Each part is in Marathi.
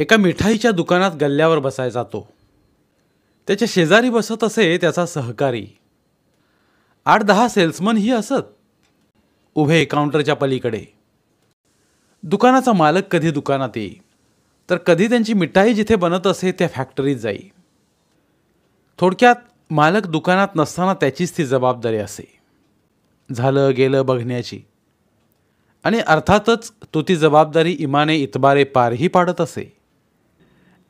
एका मिठाईच्या दुकानात गल्ल्यावर बसायचा तो त्याच्या शेजारी बसत असे त्याचा सहकारी आठ दहा सेल्समनही असत उभे काउंटरच्या पलीकडे दुकानाचा मालक कधी दुकानात येई तर कधी त्यांची मिठाई जिथे बनत असे त्या फॅक्टरीत जाई थोडक्यात मालक दुकानात नसताना त्याचीच ती जबाबदारी असे झालं गेलं बघण्याची आणि अर्थातच तो ती जबाबदारी इमाने इतबारे पारही पाडत असे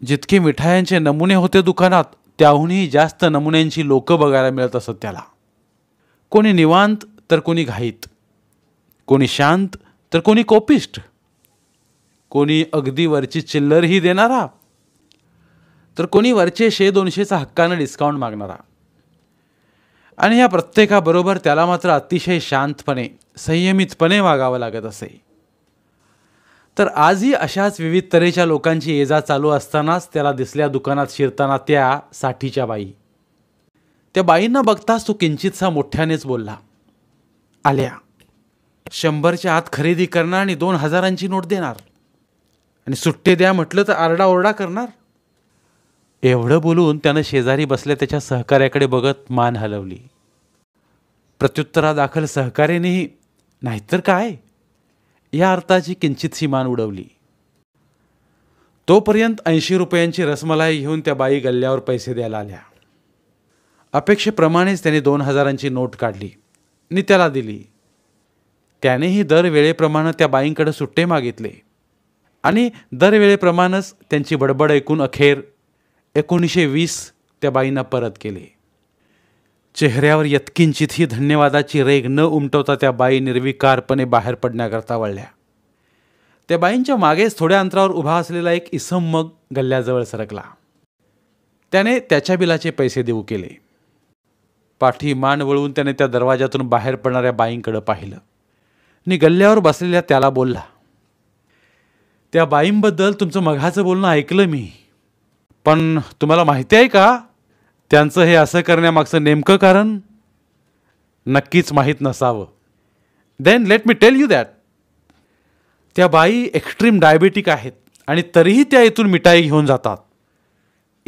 जितके मिठायांचे नमुने होते दुकानात त्याहूनही जास्त नमुन्यांची लोकं बघायला मिळत असत त्याला कोणी निवांत तर कोणी घाईत कोणी शांत तर कोणी कोपिष्ट कोणी अगदी वरची चिल्लरही देणारा तर कोणी वरचे शे दोनशेचा हक्कानं डिस्काउंट मागणारा आणि या प्रत्येकाबरोबर त्याला मात्र अतिशय शांतपणे संयमितपणे वागावं लागत असे तर आजही अशाच विविध तऱ्हेच्या लोकांची ये जा चालू असतानाच त्याला दिसल्या दुकानात शिरताना त्या साठीच्या बाई त्या बाईंना बघताच तो किंचितसा मोठ्यानेच बोलला आल्या शंभरच्या आत खरेदी करणार आणि दोन हजारांची नोट देणार आणि सुट्टे द्या म्हटलं तर आरडाओरडा करणार एवढं बोलून त्यानं शेजारी बसल्या त्याच्या सहकार्याकडे बघत मान हलवली प्रत्युत्तरादाखल सहकार्यानेही नाहीतर काय या अर्थाची किंचित सीमान उडवली तोपर्यंत ऐंशी रुपयांची रसमलाई घेऊन त्या बाई गल्ल्यावर पैसे द्यायला आल्या अपेक्षेप्रमाणेच त्याने दोन हजारांची नोट काढली नित्याला दिली त्यानेही दरवेळेप्रमाणे त्या बाईंकडे सुट्टे मागितले आणि दरवेळेप्रमाणेच त्यांची बडबड ऐकून अखेर एकोणीसशे वीस त्या बाईंना परत केले चेहऱ्यावर ही धन्यवादाची रेग न उमटवता त्या बाई निर्विकारपणे बाहेर पडण्याकरता वळल्या त्या बाईंच्या मागेच थोड्या अंतरावर उभा असलेला एक इसम मग गल्ल्याजवळ सरकला त्याने त्याच्या बिलाचे पैसे देऊ केले पाठी मान वळवून त्याने त्या दरवाजातून बाहेर पडणाऱ्या बाईंकडं पाहिलं नि गल्ल्यावर बसलेल्या त्याला बोलला त्या बाईंबद्दल तुमचं मघाचं बोलणं ऐकलं मी पण तुम्हाला माहिती आहे का त्यांचं हे असं करण्यामागचं नेमकं कारण नक्कीच माहीत नसावं then let me tell you that त्या बाई एक्स्ट्रीम डायबेटिक आहेत आणि तरीही त्या इथून मिठाई घेऊन जातात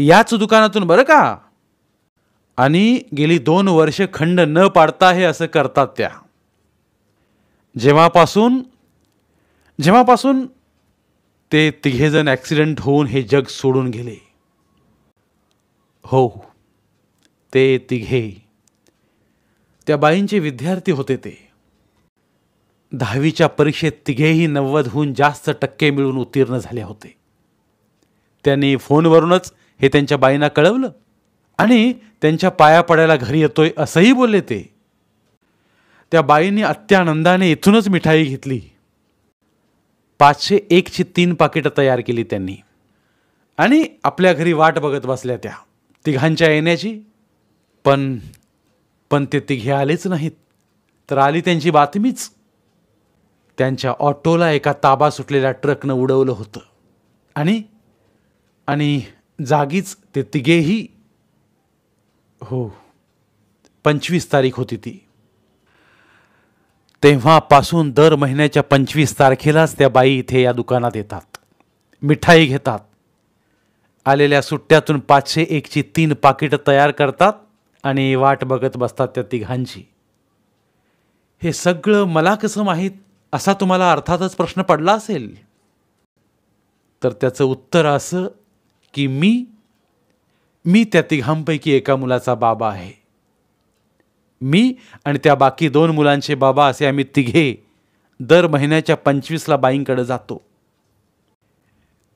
याच दुकानातून बरं का आणि गेली दोन वर्ष खंड न पाडता हे असं करतात त्या जेव्हापासून जेव्हापासून ते तिघेजण ॲक्सिडेंट होऊन हे जग सोडून गेले हो ते तिघे त्या बाईंचे विद्यार्थी होते ते दहावीच्या परीक्षेत तिघेही नव्वदहून जास्त टक्के मिळून उत्तीर्ण झाले होते त्यांनी फोनवरूनच हे त्यांच्या बाईंना कळवलं आणि त्यांच्या पाया पडायला घरी येतोय असंही बोलले ते त्या बाईंनी अत्यानंदाने इथूनच मिठाई घेतली पाचशे एकची तीन पाकिटं तयार केली त्यांनी आणि आपल्या घरी वाट बघत बसल्या त्या तिघांच्या येण्याची पण पण ते तिघे आलेच नाहीत तर आली त्यांची बातमीच त्यांच्या ऑटोला एका ताबा सुटलेल्या ट्रकनं उडवलं होतं आणि आणि जागीच ते तिघेही हो पंचवीस तारीख होती ती तेव्हापासून दर महिन्याच्या पंचवीस तारखेलाच त्या बाई इथे या दुकानात येतात मिठाई घेतात आलेल्या सुट्ट्यातून पाचशे एकची तीन पाकिटं तयार करतात आणि वाट बघत बसतात त्या तिघांची हे सगळं मला कसं माहीत असा तुम्हाला अर्थातच प्रश्न पडला असेल तर त्याचं उत्तर असं की मी मी त्या तिघांपैकी एका मुलाचा बाबा आहे मी आणि त्या बाकी दोन मुलांचे बाबा असे आम्ही तिघे दर महिन्याच्या पंचवीसला बाईंकडे जातो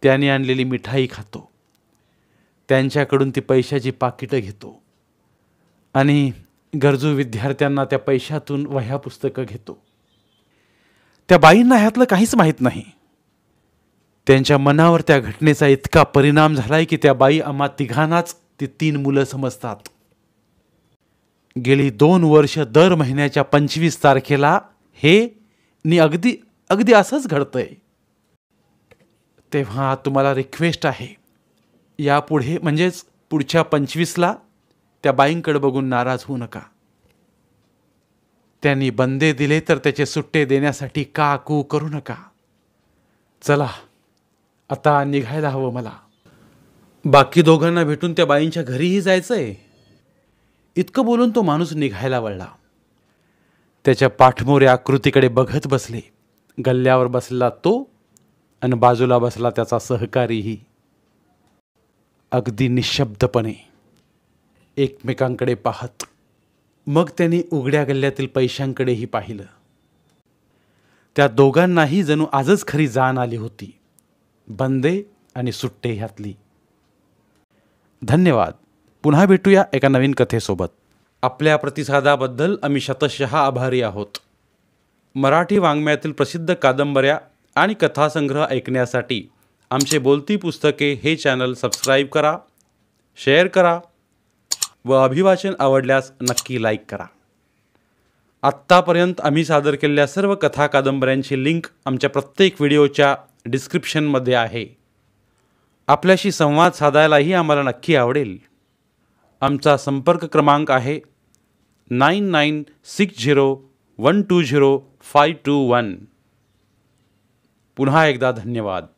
त्याने आणलेली मिठाई खातो त्यांच्याकडून ती पैशाची पाकिटं घेतो आणि गरजू विद्यार्थ्यांना त्या पैशातून वह्या पुस्तकं घेतो त्या बाईंना ह्यातलं काहीच माहीत नाही त्यांच्या मनावर त्या घटनेचा इतका परिणाम झालाय की त्या बाई आम्हा तिघांनाच ती तीन मुलं समजतात गेली दोन वर्ष दर महिन्याच्या पंचवीस तारखेला हे नी अगदी अगदी असंच घडतंय तेव्हा तुम्हाला रिक्वेस्ट आहे यापुढे म्हणजेच पुढच्या पंचवीसला त्या बाईंकडे बघून नाराज होऊ नका त्यांनी बंदे दिले तर त्याचे सुट्टे देण्यासाठी का कू करू नका चला आता निघायला हवं मला बाकी दोघांना भेटून त्या बाईंच्या घरीही जायचंय इतकं बोलून तो माणूस निघायला वळला त्याच्या पाठमोऱ्या आकृतीकडे बघत बसले गल्ल्यावर बसला तो आणि बाजूला बसला त्याचा सहकारीही अगदी निशब्दपणे एकमेकांकडे पाहत मग त्यांनी उघड्या गल्ल्यातील पैशांकडेही पाहिलं त्या दोघांनाही जणू आजच खरी जाण आली होती बंदे आणि सुट्टे ह्यातली धन्यवाद पुन्हा भेटूया एका नवीन कथेसोबत आपल्या प्रतिसादाबद्दल आम्ही शतशः आभारी आहोत मराठी वाङ्म्यातील प्रसिद्ध कादंबऱ्या आणि कथासंग्रह ऐकण्यासाठी आमचे बोलती पुस्तके हे चॅनल सबस्क्राईब करा शेअर करा व अभिवाचन आवडल्यास नक्की लाईक करा आत्तापर्यंत आम्ही सादर केलेल्या सर्व कथा कादंबऱ्यांची लिंक आमच्या प्रत्येक व्हिडिओच्या डिस्क्रिप्शनमध्ये आहे आपल्याशी संवाद साधायलाही आम्हाला नक्की आवडेल आमचा संपर्क क्रमांक आहे nine nine six zero one two zero five two one पुन्हा एकदा धन्यवाद